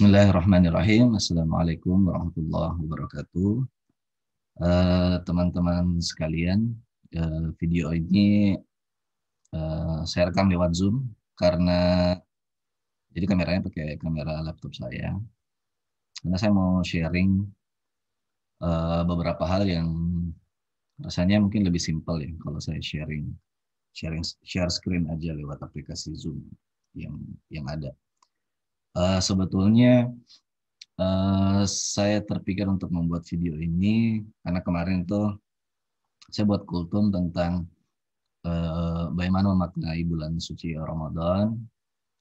Bismillahirrahmanirrahim. Assalamualaikum warahmatullahi wabarakatuh. Eh, teman-teman uh, sekalian, uh, video ini uh, saya rekam lewat Zoom karena jadi kameranya pakai kamera laptop saya. Karena saya mau sharing uh, beberapa hal yang rasanya mungkin lebih simpel ya kalau saya sharing sharing share screen aja lewat aplikasi Zoom yang yang ada. Eh, sebetulnya uh, saya terpikir untuk membuat video ini karena kemarin itu saya buat kultum tentang uh, bagaimana memaknai bulan suci Ramadan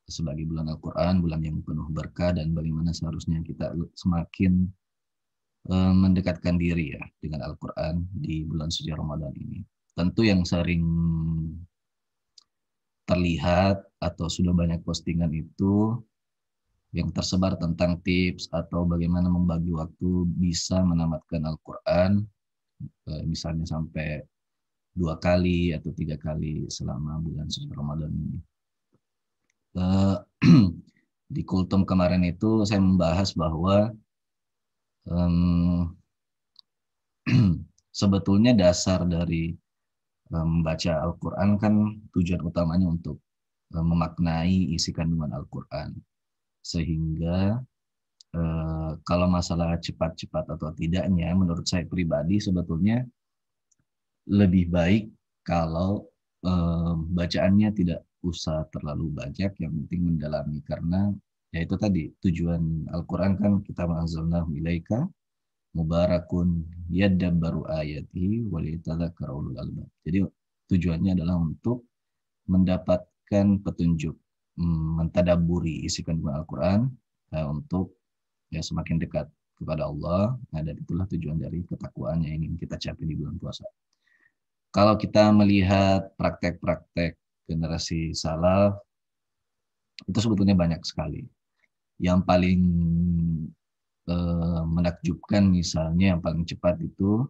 sebagai bulan Al-Quran, bulan yang penuh berkah dan bagaimana seharusnya kita semakin mendekatkan diri ya dengan Al-Quran di bulan suci Ramadan ini. Tentu yang sering terlihat atau sudah banyak postingan itu yang tersebar tentang tips atau bagaimana membagi waktu bisa menamatkan Al-Quran, eh, misalnya sampai dua kali atau tiga kali selama bulan suci Ramadan ini. Eh, di kultum kemarin itu saya membahas bahwa um, sebetulnya dasar dari eh, membaca um, Al-Quran kan tujuan utamanya untuk um, memaknai isi kandungan Al-Quran sehingga eh, kalau masalah cepat-cepat atau tidaknya menurut saya pribadi sebetulnya lebih baik kalau eh, bacaannya tidak usah terlalu banyak yang penting mendalami karena ya itu tadi tujuan Al-Qur'an kan kita ma'azalna ilaika mubarakun yadabbaru ayati waliyatadzakkaru ulul albab. Jadi tujuannya adalah untuk mendapatkan petunjuk mentadaburi isi kandungan Al-Quran uh, untuk ya semakin dekat kepada Allah. Nah, dan itulah tujuan dari ketakwaan yang ingin kita capai di bulan puasa. Kalau kita melihat praktek-praktek generasi salaf, itu sebetulnya banyak sekali. Yang paling eh, menakjubkan misalnya yang paling cepat itu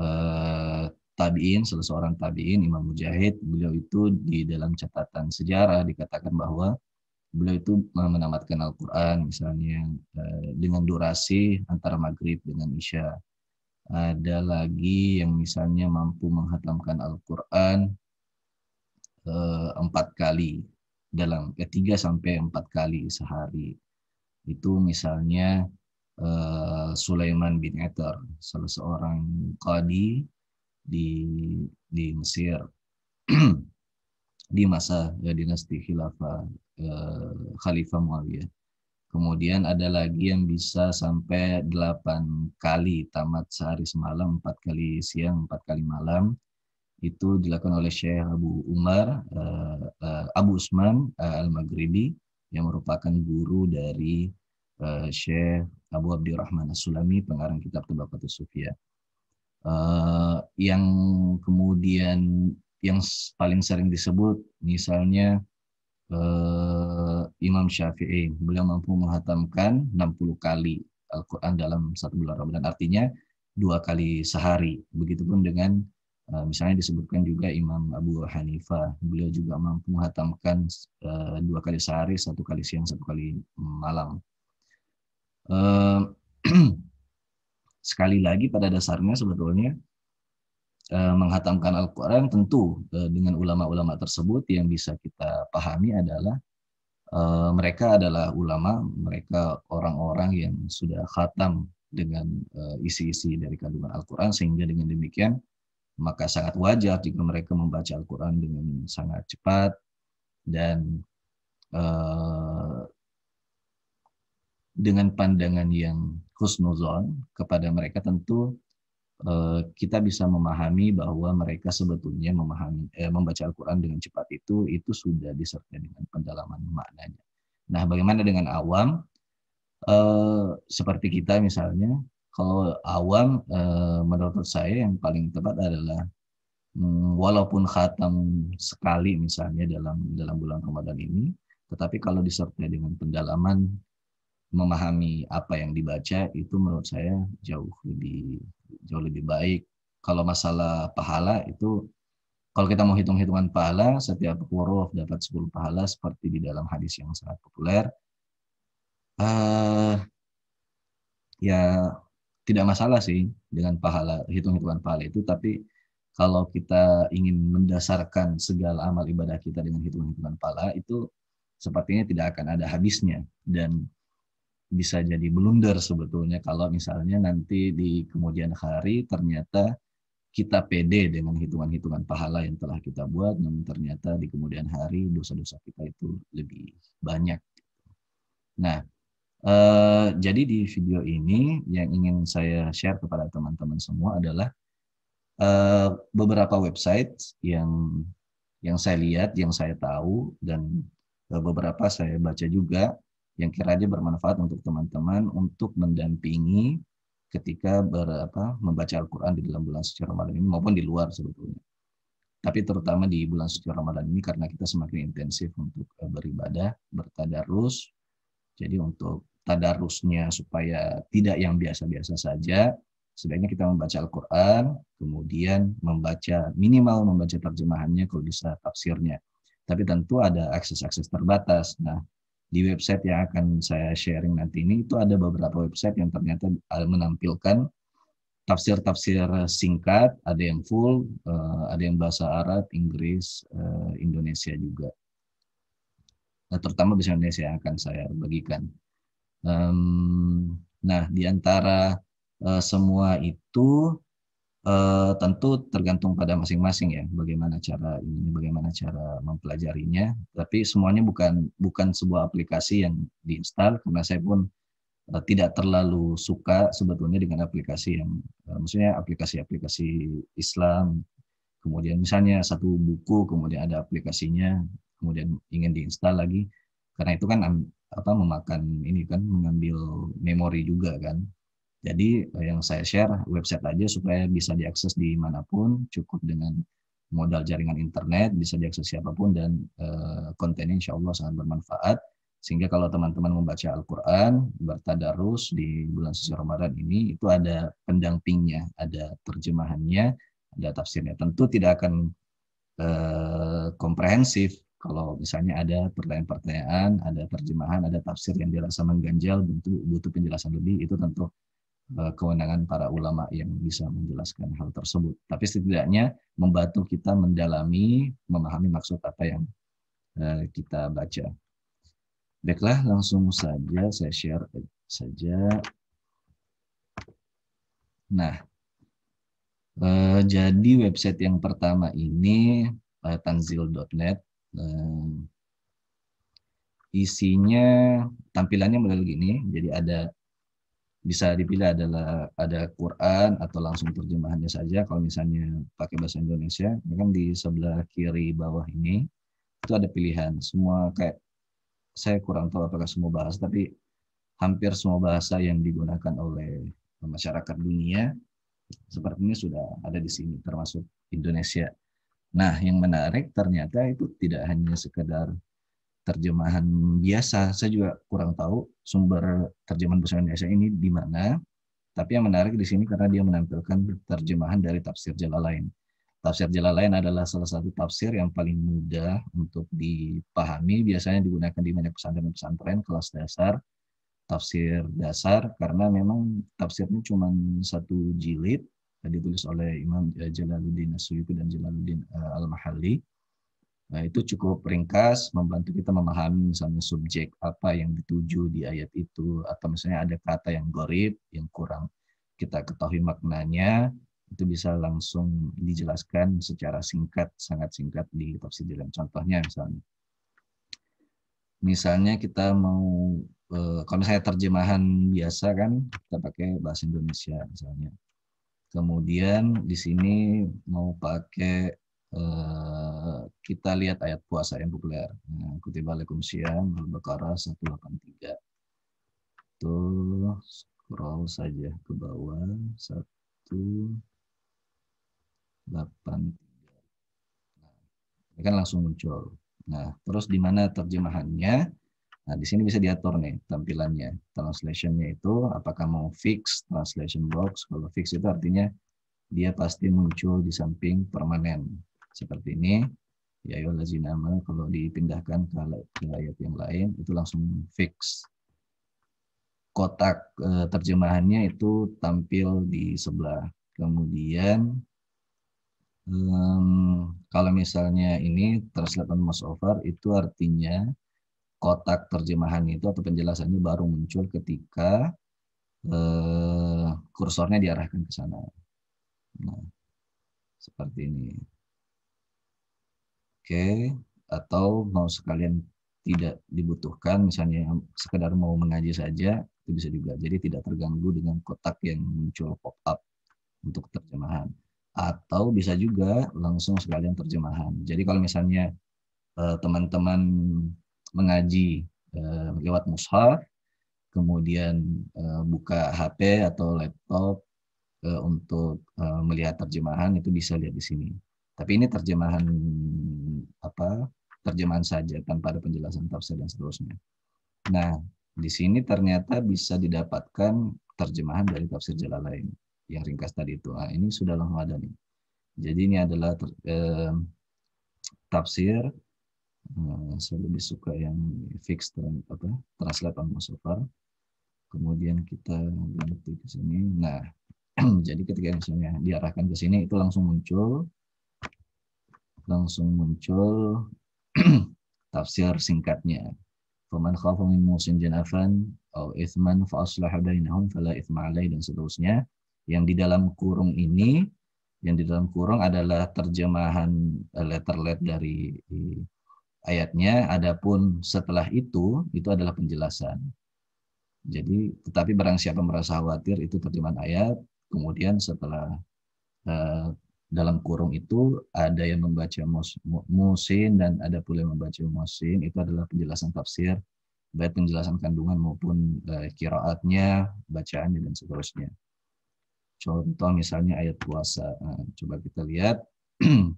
eh, tabiin, salah seorang tabiin Imam Mujahid, beliau itu di dalam catatan sejarah dikatakan bahwa beliau itu menamatkan Al-Quran misalnya eh, dengan durasi antara maghrib dengan isya. Ada lagi yang misalnya mampu menghatamkan Al-Quran eh, empat kali dalam ketiga eh, sampai empat kali sehari. Itu misalnya Sulaiman bin Eter, salah seorang kadi di di Mesir di masa ya, dinasti khilafah eh, Khalifah Muawiyah. Kemudian ada lagi yang bisa sampai 8 kali tamat sehari semalam, 4 kali siang, 4 kali malam. Itu dilakukan oleh Syekh Abu Umar, eh, eh Abu Usman eh, Al-Maghribi yang merupakan guru dari Syekh Abu Abdurrahman As-Sulami, pengarang kitab kebabatul Sufiyah uh, yang kemudian yang paling sering disebut misalnya uh, Imam Syafi'i beliau mampu menghatamkan 60 kali Al-Qur'an dalam satu bulan Ramadan artinya dua kali sehari begitupun dengan uh, misalnya disebutkan juga Imam Abu Hanifah beliau juga mampu menghatamkan uh, dua kali sehari satu kali siang satu kali malam uh, sekali lagi pada dasarnya sebetulnya eh, menghatamkan Al-Quran tentu eh, dengan ulama-ulama tersebut yang bisa kita pahami adalah eh, mereka adalah ulama, mereka orang-orang yang sudah khatam dengan eh, isi-isi dari kandungan Al-Quran sehingga dengan demikian maka sangat wajar jika mereka membaca Al-Quran dengan sangat cepat dan dengan pandangan yang khusnuzon kepada mereka tentu eh, kita bisa memahami bahwa mereka sebetulnya memahami eh, membaca Al-Quran dengan cepat itu itu sudah disertai dengan pendalaman maknanya. Nah, bagaimana dengan awam? Eh, seperti kita misalnya, kalau awam eh, menurut saya yang paling tepat adalah hmm, walaupun khatam sekali misalnya dalam dalam bulan Ramadan ini, tetapi kalau disertai dengan pendalaman memahami apa yang dibaca itu menurut saya jauh lebih jauh lebih baik. Kalau masalah pahala itu kalau kita mau hitung-hitungan pahala, setiap huruf dapat 10 pahala seperti di dalam hadis yang sangat populer. Uh, ya tidak masalah sih dengan pahala hitung-hitungan pahala itu, tapi kalau kita ingin mendasarkan segala amal ibadah kita dengan hitung-hitungan pahala itu sepertinya tidak akan ada habisnya dan bisa jadi blunder sebetulnya kalau misalnya nanti di kemudian hari ternyata kita pede dengan hitungan-hitungan pahala yang telah kita buat, namun ternyata di kemudian hari dosa-dosa kita itu lebih banyak. Nah, eh, jadi di video ini yang ingin saya share kepada teman-teman semua adalah eh, beberapa website yang yang saya lihat, yang saya tahu, dan eh, beberapa saya baca juga yang kiranya bermanfaat untuk teman-teman untuk mendampingi ketika berapa membaca Al-Quran di dalam bulan suci Ramadan ini maupun di luar sebetulnya. Tapi terutama di bulan suci Ramadan ini karena kita semakin intensif untuk eh, beribadah, bertadarus. Jadi untuk tadarusnya supaya tidak yang biasa-biasa saja, sebaiknya kita membaca Al-Quran, kemudian membaca minimal membaca terjemahannya kalau bisa tafsirnya. Tapi tentu ada akses-akses terbatas. Nah, di website yang akan saya sharing nanti ini itu ada beberapa website yang ternyata eh, menampilkan tafsir-tafsir singkat, ada yang full, eh, ada yang bahasa Arab, Inggris, eh, Indonesia juga. Nah, terutama bahasa Indonesia yang akan saya bagikan. nah, di antara semua itu Uh, tentu tergantung pada masing-masing ya bagaimana cara ini bagaimana cara mempelajarinya tapi semuanya bukan bukan sebuah aplikasi yang diinstal karena saya pun uh, tidak terlalu suka sebetulnya dengan aplikasi yang uh, maksudnya aplikasi-aplikasi Islam kemudian misalnya satu buku kemudian ada aplikasinya kemudian ingin diinstal lagi karena itu kan apa memakan ini kan mengambil memori juga kan jadi eh, yang saya share website aja supaya bisa diakses di manapun cukup dengan modal jaringan internet, bisa diakses siapapun dan eh, kontennya insya Allah sangat bermanfaat. Sehingga kalau teman-teman membaca Al-Quran, bertadarus di bulan suci Ramadan ini, itu ada pendampingnya, ada terjemahannya, ada tafsirnya. Tentu tidak akan eh, komprehensif kalau misalnya ada pertanyaan-pertanyaan, ada terjemahan, ada tafsir yang dirasa mengganjal, butuh, butuh penjelasan lebih, itu tentu Eh, kewenangan para ulama yang bisa menjelaskan hal tersebut. Tapi setidaknya membantu kita mendalami, memahami maksud apa yang eh, kita baca. Baiklah, langsung saja saya share saja. Nah, eh, jadi website yang pertama ini tanzil.net. isinya tampilannya model gini, jadi ada bisa dipilih adalah ada Quran atau langsung terjemahannya saja. Kalau misalnya pakai bahasa Indonesia, memang di sebelah kiri bawah ini itu ada pilihan. Semua kayak saya kurang tahu apakah semua bahasa, tapi hampir semua bahasa yang digunakan oleh masyarakat dunia sepertinya sudah ada di sini, termasuk Indonesia. Nah, yang menarik ternyata itu tidak hanya sekedar terjemahan biasa. Saya juga kurang tahu sumber terjemahan bahasa Indonesia ini di mana. Tapi yang menarik di sini karena dia menampilkan terjemahan dari tafsir lain. Tafsir lain adalah salah satu tafsir yang paling mudah untuk dipahami, biasanya digunakan di banyak pesantren-pesantren kelas dasar, tafsir dasar karena memang tafsirnya cuma satu jilid ditulis oleh Imam Jalaluddin Suyuti dan Jalaluddin eh, Al-Mahalli Nah, itu cukup ringkas membantu kita memahami misalnya subjek apa yang dituju di ayat itu atau misalnya ada kata yang gorib yang kurang kita ketahui maknanya itu bisa langsung dijelaskan secara singkat sangat singkat di tafsir dalam contohnya misalnya misalnya kita mau eh, kalau saya terjemahan biasa kan kita pakai bahasa Indonesia misalnya kemudian di sini mau pakai eh, Eh, kita lihat ayat puasa yang populer. Nah, Kutip alaikum siam, Al-Baqarah 183. Tuh, scroll saja ke bawah. 183. Nah, ini kan langsung muncul. Nah, terus di mana terjemahannya? Nah, di sini bisa diatur nih tampilannya. Translation-nya itu apakah mau fix translation box. Kalau fix itu artinya dia pasti muncul di samping permanen seperti ini ya lazina kalau dipindahkan ke ayat yang lain itu langsung fix kotak eh, terjemahannya itu tampil di sebelah kemudian Hmm, kalau misalnya ini translation most over itu artinya kotak terjemahan itu atau penjelasannya baru muncul ketika eh, kursornya diarahkan ke sana nah, seperti ini Oke, atau mau sekalian tidak dibutuhkan misalnya sekedar mau mengaji saja itu bisa juga. Jadi tidak terganggu dengan kotak yang muncul pop-up untuk terjemahan. Atau bisa juga langsung sekalian terjemahan. Jadi kalau misalnya eh, teman-teman mengaji eh, lewat mushaf, kemudian eh, buka HP atau laptop untuk melihat terjemahan itu bisa lihat di sini. Tapi ini terjemahan apa terjemahan saja tanpa ada penjelasan tafsir dan seterusnya. Nah, di sini ternyata bisa didapatkan terjemahan dari tafsir jalan lain yang ringkas tadi itu. Nah, ini sudah Ramadan nih. Jadi ini adalah ter, eh, tafsir eh, saya lebih suka yang fix dan apa translate al -Musafar. Kemudian kita ganti ke sini. Nah, jadi ketika misalnya diarahkan ke sini itu langsung muncul langsung muncul tafsir singkatnya. Faman khafa min musin janafan atau ithman fa aslah bainahum fala ithma alai dan seterusnya. Yang di dalam kurung ini yang di dalam kurung adalah terjemahan eh, letter-letter dari ayatnya. Adapun setelah itu, itu adalah penjelasan. Jadi, tetapi barang siapa merasa khawatir, itu terjemahan ayat. Kemudian setelah eh, dalam kurung itu ada yang membaca musin dan ada pula yang membaca musin itu adalah penjelasan tafsir baik penjelasan kandungan maupun eh, kiraatnya bacaannya dan seterusnya contoh misalnya ayat puasa nah, coba kita lihat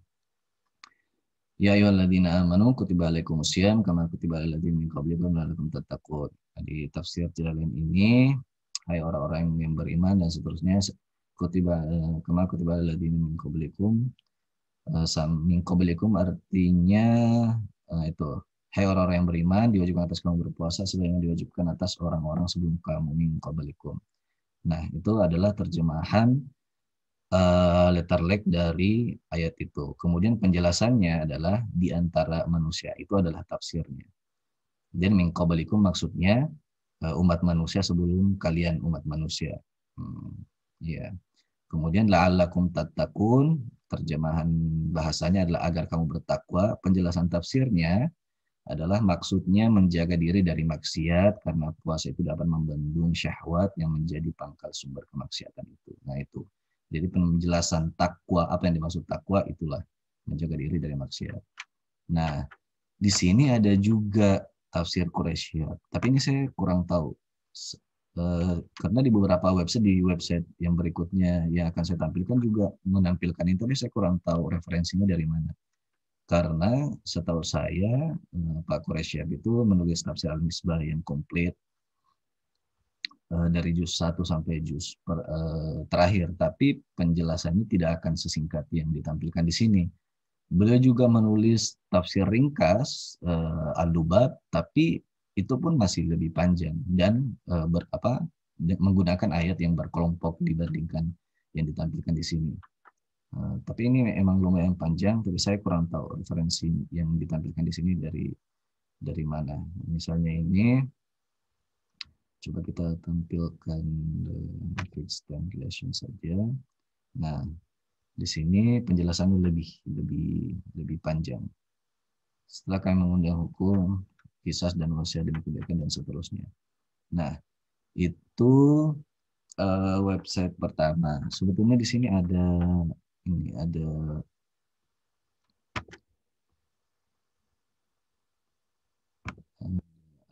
ya ayyuhalladzina amanu kutiba alaikumusiyam kama kutiba alal min qablikum la'allakum tattaqun di tafsir jalan ini hai orang-orang yang beriman dan seterusnya kutiba eh, kama kutiba alladziina min qablikum eh, min qablikum artinya eh, itu hai orang-orang yang beriman diwajibkan atas kamu berpuasa sebagaimana diwajibkan atas orang-orang sebelum kamu min qablikum. Nah, itu adalah terjemahan uh, letter leg dari ayat itu. Kemudian penjelasannya adalah di antara manusia itu adalah tafsirnya. Dan mingkobalikum maksudnya umat manusia sebelum kalian umat manusia. Hmm. Ya. Kemudian la'allakum tattaqun, terjemahan bahasanya adalah agar kamu bertakwa. Penjelasan tafsirnya adalah maksudnya menjaga diri dari maksiat karena puasa itu dapat membendung syahwat yang menjadi pangkal sumber kemaksiatan itu. Nah itu. Jadi penjelasan takwa, apa yang dimaksud takwa itulah menjaga diri dari maksiat. Nah, di sini ada juga tafsir Quraisyat, tapi ini saya kurang tahu Eh, karena di beberapa website di website yang berikutnya yang akan saya tampilkan juga menampilkan itu tapi saya kurang tahu referensinya dari mana karena setahu saya eh, Pak Koresiab itu menulis tafsir Al-Misbah yang komplit eh, dari juz 1 sampai juz terakhir tapi penjelasannya tidak akan sesingkat yang ditampilkan di sini beliau juga menulis tafsir ringkas Al-Lubab tapi itu pun masih lebih panjang dan e, ber, apa, menggunakan ayat yang berkelompok hmm. dibandingkan yang ditampilkan di sini. E, tapi ini emang lumayan panjang, tapi saya kurang tahu referensi yang ditampilkan di sini dari dari mana. Misalnya ini, coba kita tampilkan eh, the fixed translation saja. Nah, di sini penjelasannya lebih lebih lebih panjang. Setelah kami mengundang hukum, kisah dan wasiat demi kebaikan dan seterusnya. Nah, itu uh, website pertama. Sebetulnya di sini ada ini ada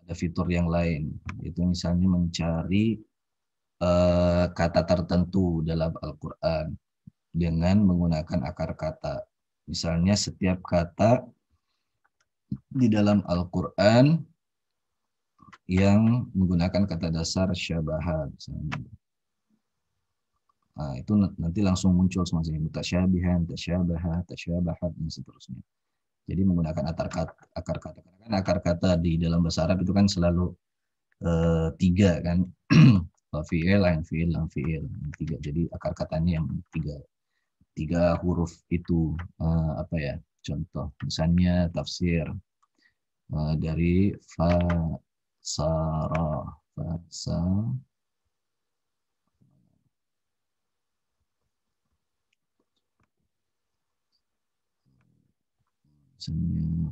ada fitur yang lain, yaitu misalnya mencari uh, kata tertentu dalam Al-Qur'an dengan menggunakan akar kata. Misalnya setiap kata di dalam Al-Quran yang menggunakan kata dasar syabahat. Nah, itu nanti langsung muncul semacam ini, tasyabihan, tasyabahat, tasyabahat, dan seterusnya. Jadi menggunakan akar kata, akar kata. Karena akar kata di dalam bahasa Arab itu kan selalu eh, tiga kan. fi'il, lain fi'il, lain fi'il. Tiga. Jadi akar katanya yang tiga. Tiga huruf itu eh, apa ya Contoh, misalnya tafsir uh, dari fasara, fasa, misalnya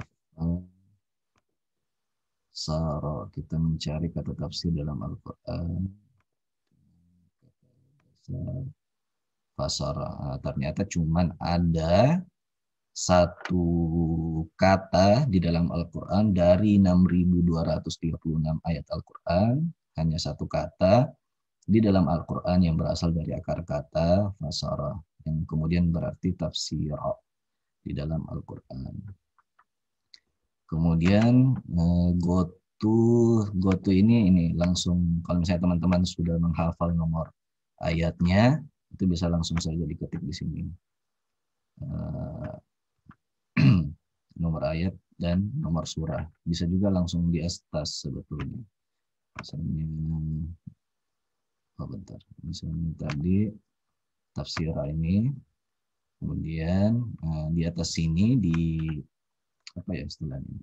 saro kita mencari kata tafsir dalam Al-Quran fasara ternyata cuman ada satu kata di dalam Al-Quran dari 6.236 ayat Al-Quran, hanya satu kata di dalam Al-Quran yang berasal dari akar kata fasara, yang kemudian berarti tafsir di dalam Al-Quran. Kemudian eh, gotu, gotu ini ini langsung kalau misalnya teman-teman sudah menghafal nomor ayatnya, itu bisa langsung saja diketik di sini. Eh, nomor ayat, dan nomor surah. Bisa juga langsung di atas sebetulnya. Misalnya, oh bentar, misalnya tadi tafsirah ini, kemudian eh, di atas sini di apa ya istilahnya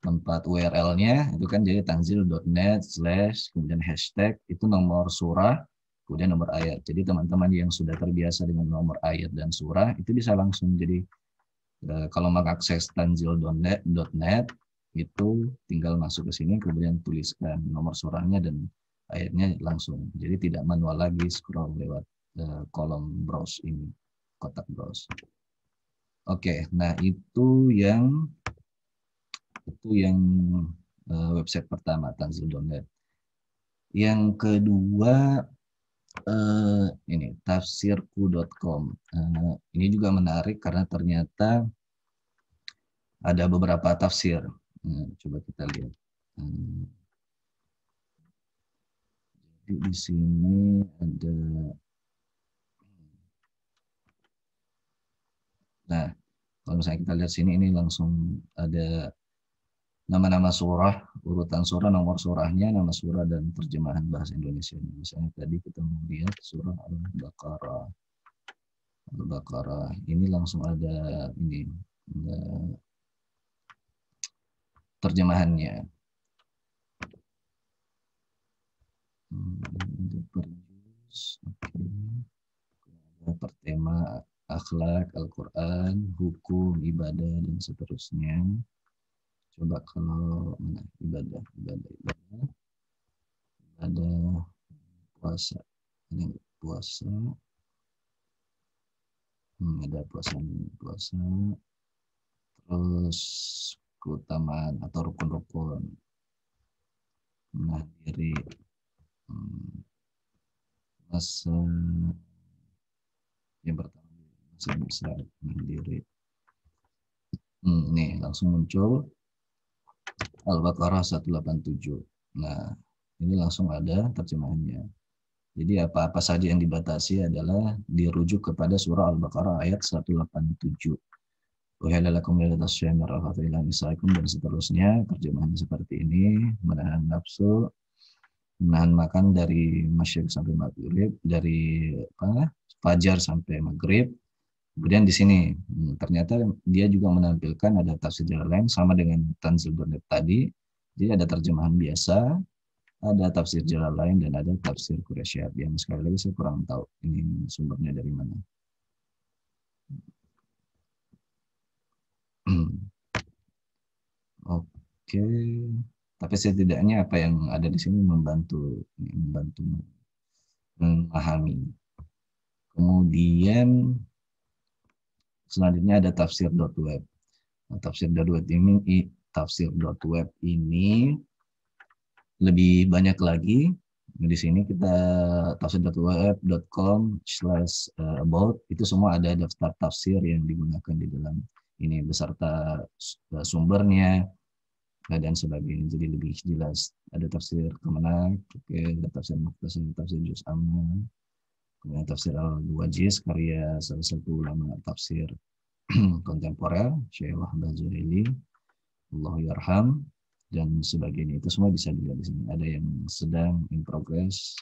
tempat URL-nya itu kan jadi tanzil.net slash kemudian hashtag itu nomor surah kemudian nomor ayat. Jadi teman-teman yang sudah terbiasa dengan nomor ayat dan surah itu bisa langsung jadi Eh, kalau mengakses tanzil.net itu tinggal masuk ke sini kemudian tuliskan nomor suratnya dan akhirnya langsung. Jadi tidak manual lagi scroll lewat eh, kolom browse ini, kotak browse. Oke, nah itu yang itu yang eh, website pertama tanzil.net. Yang kedua Eh, ini tafsirku.com. Uh, eh, ini juga menarik karena ternyata ada beberapa tafsir. Uh, coba kita lihat. Uh, hmm, jadi di sini ada Nah, kalau misalnya kita lihat sini ini langsung ada nama-nama surah, urutan surah, nomor surahnya, nama surah dan terjemahan bahasa Indonesia. Misalnya tadi kita melihat surah Al-Baqarah. Al-Baqarah ini langsung ada ini ada terjemahannya. Ada per tema akhlak, Al-Quran, hukum, ibadah, dan seterusnya coba kalau mana ibadah ibadah ibadah ibadah puasa ada puasa hmm, ada puasa puasa terus keutamaan atau rukun-rukun nah diri hmm, masa yang pertama masa bisa mandiri hmm, nih langsung muncul Al-Baqarah 187. Nah, ini langsung ada terjemahannya. Jadi apa-apa saja yang dibatasi adalah dirujuk kepada surah Al-Baqarah ayat 187. dan seterusnya. Terjemahannya seperti ini. Menahan nafsu, menahan makan dari masyarakat sampai maghrib, dari apa, fajar sampai maghrib, Kemudian di sini hmm, ternyata dia juga menampilkan ada tafsir jalan sama dengan Tanzil Burnett tadi. Jadi ada terjemahan biasa, ada tafsir jalan lain dan ada tafsir Quraisyab yang sekali lagi saya kurang tahu ini sumbernya dari mana. Hmm. Oke, okay. tapi setidaknya apa yang ada di sini membantu membantu memahami. Kemudian Selanjutnya ada tafsir.web. Nah, tafsir.web ini web ini lebih banyak lagi di sini kita tafsir.web.com slash eh, about itu semua ada daftar tafsir yang digunakan di dalam ini beserta eh, sumbernya eh, dan sebagainya jadi lebih jelas ada tafsir kemana oke ada tafsir muktasar tafsir juz amma Kemudian tafsir Al-Wajiz karya salah satu ulama tafsir kontemporer Syekh Muhammad Zuhaili, Allah Yarham, dan sebagainya. Itu semua bisa dilihat di sini. Ada yang sedang, in progress,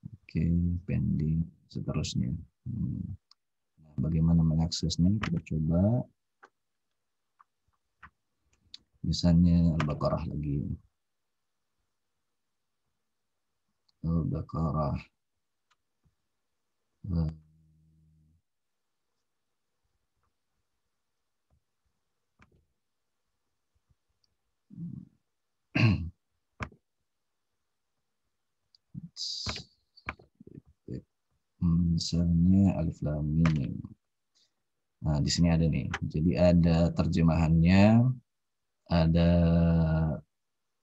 oke, okay, pending, seterusnya. Nah, bagaimana mengaksesnya? Kita coba. Misalnya Al-Baqarah lagi. Al-Baqarah. Hmm. misalnya alif lam mim. Nah, di sini ada nih. Jadi ada terjemahannya, ada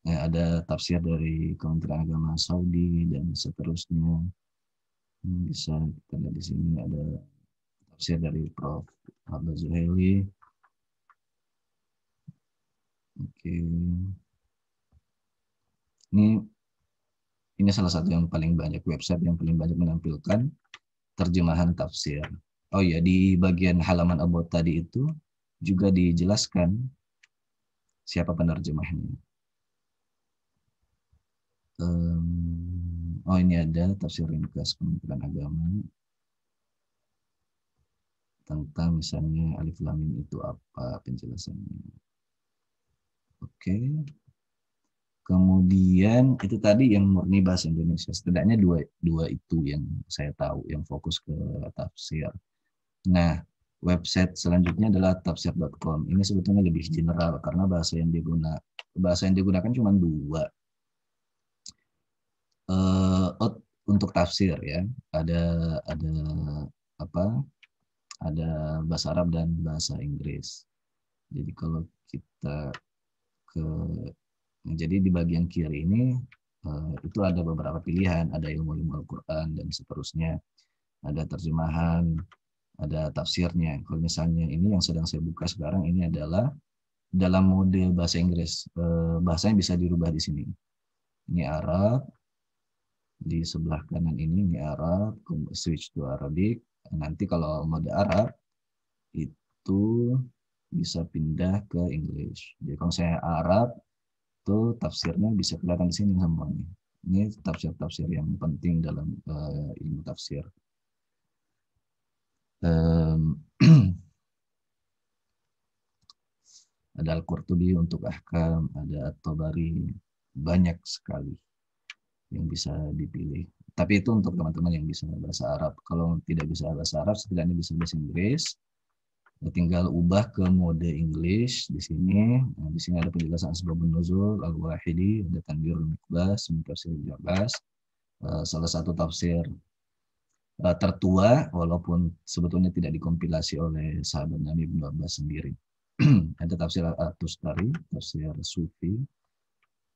eh, ada tafsir dari Kementerian Agama Saudi dan seterusnya bisa kita lihat di sini ada tafsir dari Prof. Abu Zuhaili. Oke. Ini ini salah satu yang paling banyak website yang paling banyak menampilkan terjemahan tafsir. Oh ya, di bagian halaman about tadi itu juga dijelaskan siapa penerjemahnya. Um, Oh ini ada tafsir ringkas Kementerian Agama tentang misalnya alif lamin itu apa penjelasannya. Oke. Kemudian itu tadi yang murni bahasa Indonesia. Setidaknya dua, dua itu yang saya tahu, yang fokus ke tafsir. Nah, website selanjutnya adalah tafsir.com. Ini sebetulnya lebih general karena bahasa yang digunakan bahasa yang digunakan cuma dua. Eh, untuk tafsir ya ada ada apa ada bahasa Arab dan bahasa Inggris jadi kalau kita ke jadi di bagian kiri ini eh, itu ada beberapa pilihan ada ilmu-ilmu Al-Quran dan seterusnya ada terjemahan ada tafsirnya kalau misalnya ini yang sedang saya buka sekarang ini adalah dalam mode bahasa Inggris eh, bahasanya bisa dirubah di sini ini Arab di sebelah kanan ini ini Arab switch to Arabic nanti kalau mode Arab itu bisa pindah ke English jadi kalau saya Arab itu tafsirnya bisa kelihatan di sini nih. ini tafsir-tafsir yang penting dalam uh, ilmu tafsir um, ada Al-Qurtubi untuk ahkam, ada At-Tabari, banyak sekali yang bisa dipilih. Tapi itu untuk teman-teman yang bisa bahasa Arab. Kalau tidak bisa bahasa Arab, setidaknya bisa bahasa Inggris. Ya, tinggal ubah ke mode Inggris di sini. Nah, di sini ada penjelasan sebab nuzul, al-wahidi, ada tanbir mikbas, tafsir jabas. Eh, salah satu tafsir eh, tertua, walaupun sebetulnya tidak dikompilasi oleh sahabat Nabi Ibn Abbas sendiri. ada tafsir Atustari, tustari tafsir Sufi,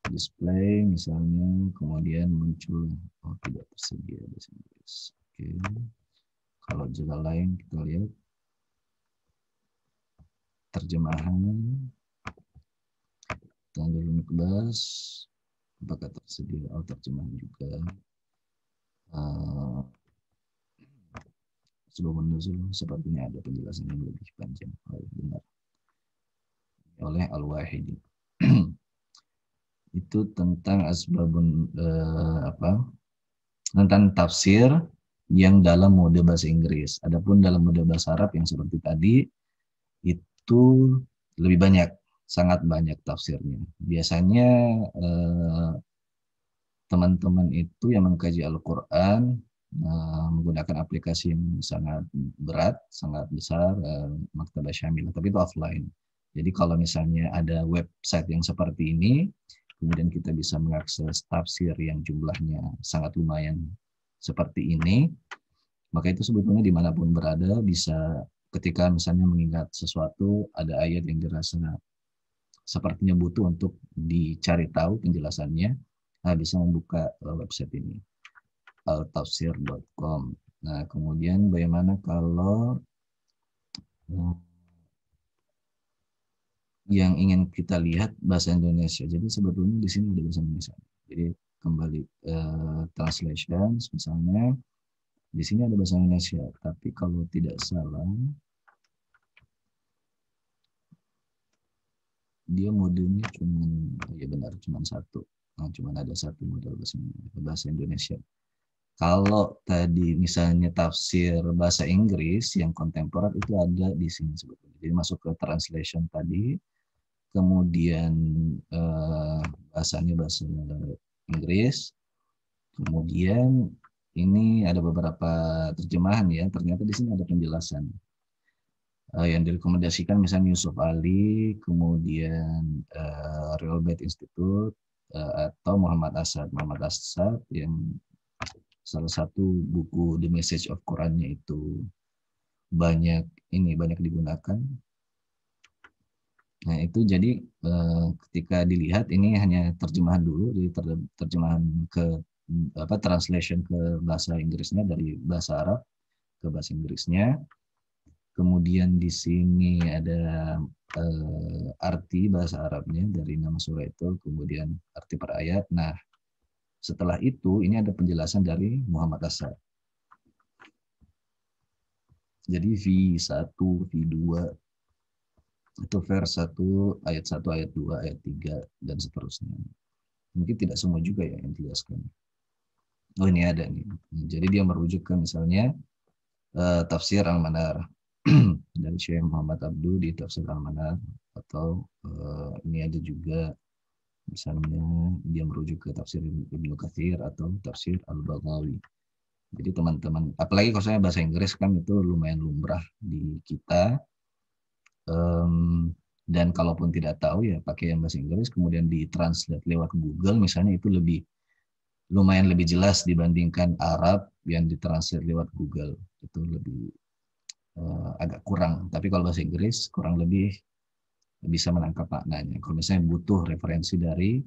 display misalnya kemudian muncul oh tidak tersedia bahasa Inggris. Oke. Kalau jeda lain kita lihat terjemahan tanda rumit bas apakah tersedia oh terjemahan juga uh, eh, sebelum sepertinya ada penjelasan yang lebih panjang oh, iya, oleh Al-Wahidi itu tentang asbabun eh, apa tentang tafsir yang dalam mode bahasa Inggris. Adapun dalam mode bahasa Arab yang seperti tadi itu lebih banyak, sangat banyak tafsirnya. Biasanya eh, teman-teman eh, itu yang mengkaji Al-Qur'an eh, menggunakan aplikasi yang sangat berat, sangat besar, eh, Maktabah Syamilah, tapi itu offline. Jadi kalau misalnya ada website yang seperti ini, kemudian kita bisa mengakses tafsir yang jumlahnya sangat lumayan seperti ini, maka itu sebetulnya dimanapun berada bisa ketika misalnya mengingat sesuatu, ada ayat yang dirasa sepertinya butuh untuk dicari tahu penjelasannya, nah, bisa membuka eh, website ini, altafsir.com. Nah, kemudian bagaimana kalau eh, yang ingin kita lihat bahasa Indonesia. Jadi sebetulnya di sini ada bahasa Indonesia. Jadi kembali uh, eh, translation misalnya di sini ada bahasa Indonesia, tapi kalau tidak salah dia modulnya cuma ya benar cuma satu. Nah, cuma ada satu model bahasa bahasa Indonesia. Kalau tadi misalnya tafsir bahasa Inggris yang kontemporer itu ada di sini sebetulnya. Jadi masuk ke translation tadi, kemudian eh, bahasanya bahasa Inggris, kemudian ini ada beberapa terjemahan ya. Ternyata di sini ada penjelasan uh, yang direkomendasikan misalnya Yusuf Ali, kemudian uh, Real Bed Institute uh, atau Muhammad Asad. Muhammad Asad yang salah satu buku The Message of Qurannya itu banyak ini banyak digunakan Nah, itu jadi eh, ketika dilihat ini hanya terjemahan dulu, jadi terjemahan ke apa translation ke bahasa Inggrisnya dari bahasa Arab ke bahasa Inggrisnya. Kemudian di sini ada eh, arti bahasa Arabnya dari nama surah itu, kemudian arti per ayat. Nah, setelah itu ini ada penjelasan dari Muhammad Asad. Jadi V1, V2, itu vers 1, ayat 1, ayat 2, ayat 3, dan seterusnya. Mungkin tidak semua juga ya yang dijelaskan. Oh ini ada nih. Jadi dia merujuk ke misalnya uh, tafsir Al-Manar dari Syekh Muhammad Abdul di tafsir Al-Manar atau uh, ini ada juga misalnya dia merujuk ke tafsir Ibnu Katsir atau tafsir Al-Baghawi. Jadi teman-teman, apalagi kalau saya bahasa Inggris kan itu lumayan lumrah di kita um, dan kalaupun tidak tahu ya pakai yang bahasa Inggris kemudian ditranslate lewat Google misalnya itu lebih lumayan lebih jelas dibandingkan Arab yang ditranslate lewat Google itu lebih uh, agak kurang tapi kalau bahasa Inggris kurang lebih bisa menangkap maknanya kalau misalnya butuh referensi dari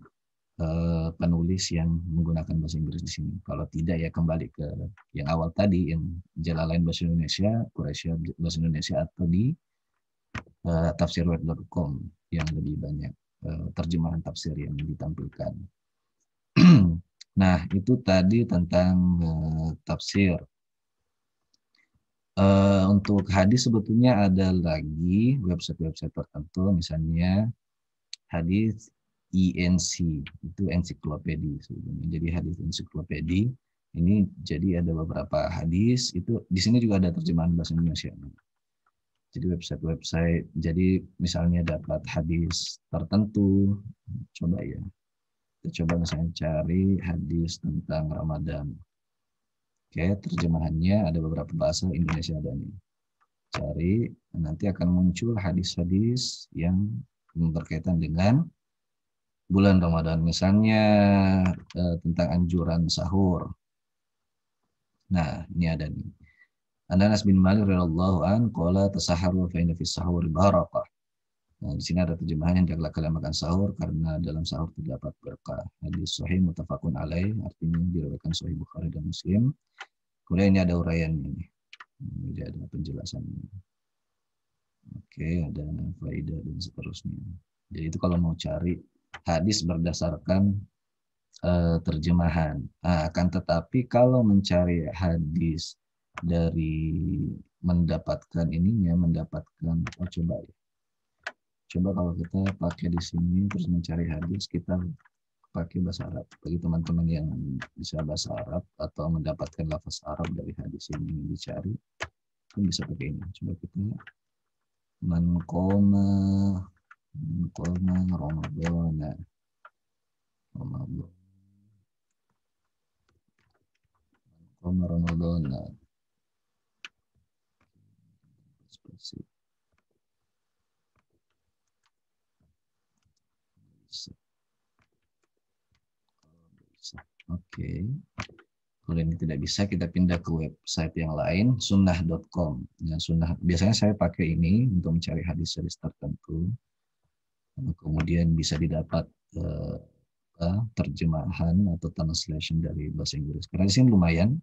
uh, penulis yang menggunakan bahasa Inggris di sini kalau tidak ya kembali ke yang awal tadi yang jalan lain bahasa Indonesia Quraisy bahasa Indonesia atau di uh, eh, tafsirweb.com yang lebih banyak uh, terjemahan tafsir yang ditampilkan. nah, itu tadi tentang uh, tafsir. Uh, untuk hadis sebetulnya ada lagi website-website tertentu, misalnya hadis Enc itu ensiklopedi sebetulnya. Jadi hadis ensiklopedi ini jadi ada beberapa hadis itu di sini juga ada terjemahan bahasa Indonesia jadi website-website jadi misalnya dapat hadis tertentu coba ya kita coba misalnya cari hadis tentang Ramadan oke terjemahannya ada beberapa bahasa Indonesia dan ini. cari nanti akan muncul hadis-hadis yang berkaitan dengan bulan Ramadan misalnya eh, tentang anjuran sahur nah ini ada nih Anas bin Malik radhiyallahu an qala tasaharu fa inna fi sahur barakah. Nah, di sini ada terjemahan yang tidaklah kalian makan sahur karena dalam sahur terdapat berkah. Hadis sahih mutafakun alaih artinya diriwayatkan sahih Bukhari dan Muslim. Kemudian ini ada uraiannya nih. Ini ada penjelasan. Oke, ada faedah dan seterusnya. Jadi itu kalau mau cari hadis berdasarkan uh, terjemahan. Nah, akan tetapi kalau mencari hadis dari mendapatkan ininya, mendapatkan oh coba ya. Coba kalau kita pakai di sini terus mencari hadis kita pakai bahasa Arab. Bagi teman-teman yang bisa bahasa Arab atau mendapatkan lafaz Arab dari hadis ini dicari, kan bisa pakai ini. Coba kita mankoma mankoma ramadan ramadan ramadhana Oke. Okay. Kalau ini tidak bisa, kita pindah ke website yang lain, sunnah.com. Nah, sunnah, biasanya saya pakai ini untuk mencari hadis-hadis tertentu. Kemudian bisa didapat uh, terjemahan atau translation dari bahasa Inggris. Karena di sini lumayan,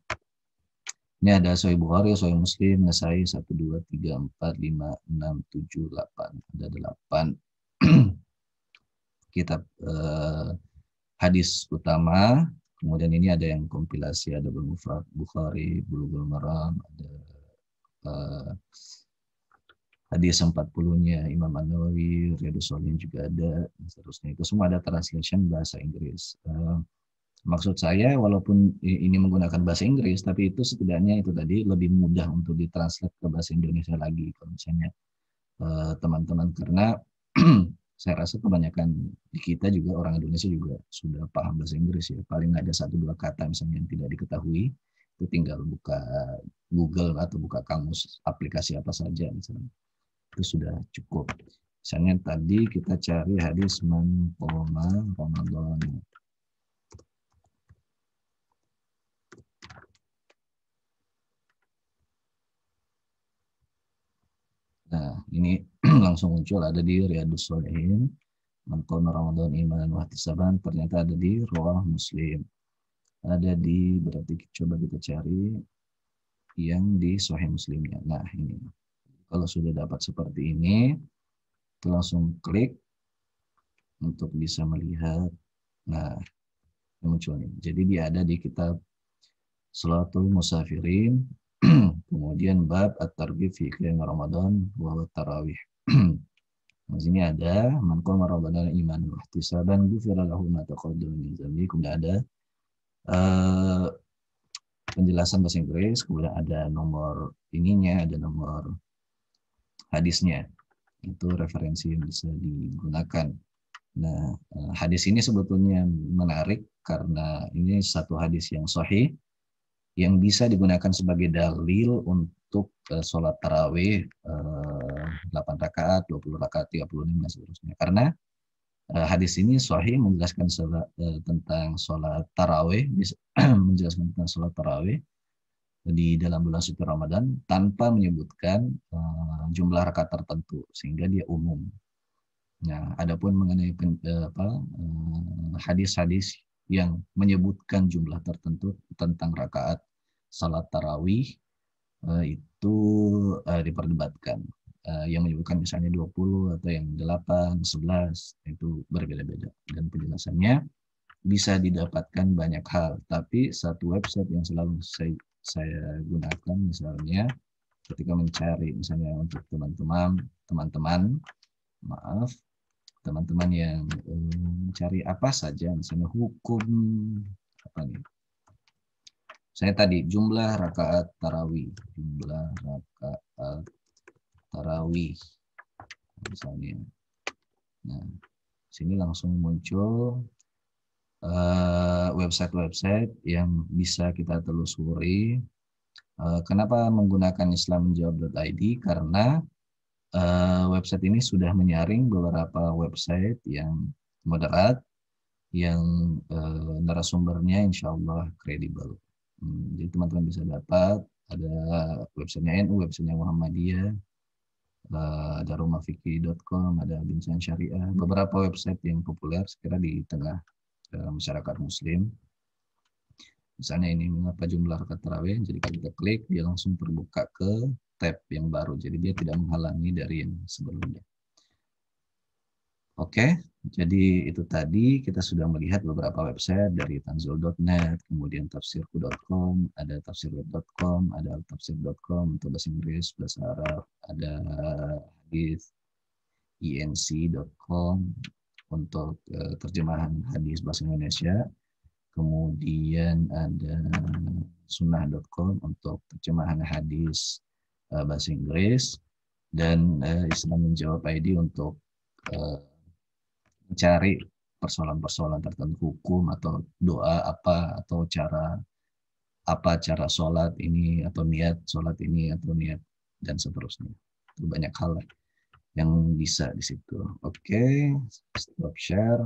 ini ada Sahih Bukhari, Sahih Muslim, Nasai 1 2 3 4 5 6 7 8. Ada 8 kitab eh, hadis utama. Kemudian ini ada yang kompilasi ada Mufrad Bukhari, Bulughul Maram, ada eh, hadis 40-nya Imam An-Nawawi, Riyadus Solihin juga ada, dan seterusnya. Itu semua ada translation bahasa Inggris. Eh, Maksud saya, walaupun ini menggunakan bahasa Inggris, tapi itu setidaknya itu tadi lebih mudah untuk ditranslate ke bahasa Indonesia lagi kalau misalnya eh, teman-teman karena saya rasa kebanyakan di kita juga orang Indonesia juga sudah paham bahasa Inggris ya. Paling ada satu dua kata misalnya yang tidak diketahui, itu tinggal buka Google atau buka kamus aplikasi apa saja misalnya. Itu sudah cukup. Misalnya tadi kita cari hadis mengkoma koma Ramadan ini langsung muncul ada di Riyadus Solehin Mengkono Ramadan Iman dan Wahdi Saban ternyata ada di Ruah Muslim ada di berarti coba kita cari yang di Sahih Muslimnya nah ini kalau sudah dapat seperti ini kita langsung klik untuk bisa melihat nah muncul ini jadi dia ada di kitab Salatul Musafirin Kemudian bab at-targhib fi qiyam Ramadan wa tarawih. Di sini ada man qama Ramadan iman wa ihtisaban ghufira lahu ma taqaddama min dzambi. Kemudian ada uh, penjelasan bahasa Inggris, kemudian ada nomor ininya, ada nomor hadisnya. Itu referensi yang bisa digunakan. Nah, eh, hadis ini sebetulnya menarik karena ini satu hadis yang sahih yang bisa digunakan sebagai dalil untuk uh, sholat tarawih uh, eh, 8 rakaat, 20 rakaat, 35 dan seterusnya. Karena uh, hadis ini sahih menjelaskan sholat, uh, tentang sholat tarawih, menjelaskan tentang sholat tarawih di dalam bulan suci Ramadan tanpa menyebutkan uh, jumlah rakaat tertentu sehingga dia umum. Nah, adapun mengenai hadis-hadis uh, yang menyebutkan jumlah tertentu tentang rakaat salat tarawih eh, itu eh, diperdebatkan. Eh, yang menyebutkan misalnya 20 atau yang 8, 11, itu berbeda-beda. Dan penjelasannya bisa didapatkan banyak hal. Tapi satu website yang selalu saya, saya gunakan misalnya ketika mencari misalnya untuk teman-teman teman-teman maaf teman-teman yang mencari apa saja misalnya hukum apa nih saya tadi jumlah rakaat tarawih, jumlah rakaat tarawih misalnya. Nah, sini langsung muncul eh, website-website uh, yang bisa kita telusuri. Uh, kenapa menggunakan islamjawab.id? Karena uh, website ini sudah menyaring beberapa website yang moderat, yang uh, narasumbernya insya Allah kredibel. Hmm, jadi teman-teman bisa dapat ada websitenya NU, websitenya Muhammadiyah, eh, ada rumahfiki.com, ada bincang syariah, hmm. beberapa website yang populer sekira di tengah eh, masyarakat muslim. Misalnya ini mengapa jumlah rakaat tarawih, jadi kita klik dia langsung terbuka ke tab yang baru. Jadi dia tidak menghalangi dari yang sebelumnya. Oke, jadi itu tadi kita sudah melihat beberapa website dari tanzul.net, kemudian tafsirku.com, ada tafsirweb.com, ada tafsir.com untuk bahasa Inggris, bahasa Arab, ada hadis inc.com untuk eh, terjemahan hadis bahasa Indonesia, kemudian ada sunnah.com untuk terjemahan hadis eh, bahasa Inggris, dan eh, Islam menjawab ID untuk mencari persoalan-persoalan tertentu hukum atau doa apa atau cara apa cara sholat ini atau niat sholat ini atau niat dan seterusnya itu banyak hal yang bisa di situ oke okay. stop share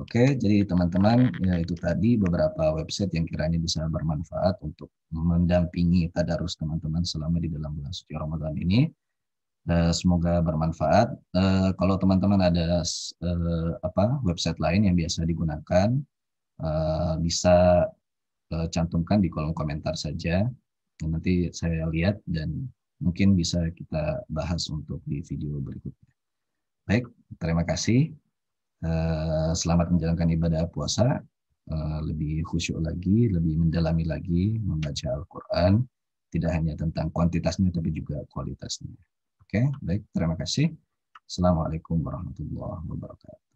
oke okay. jadi teman-teman ya itu tadi beberapa website yang kiranya bisa bermanfaat untuk mendampingi tadarus teman-teman selama di dalam bulan suci Ramadan ini Eh, semoga bermanfaat. Eh, kalau teman-teman ada eh, apa website lain yang biasa digunakan, bisa cantumkan di kolom komentar saja. nanti saya lihat dan mungkin bisa kita bahas untuk di video berikutnya. Baik, terima kasih. selamat menjalankan ibadah puasa. lebih khusyuk lagi, lebih mendalami lagi membaca Al-Quran. Tidak hanya tentang kuantitasnya, tapi juga kualitasnya. Oke, baik. Terima kasih. Assalamualaikum warahmatullahi wabarakatuh.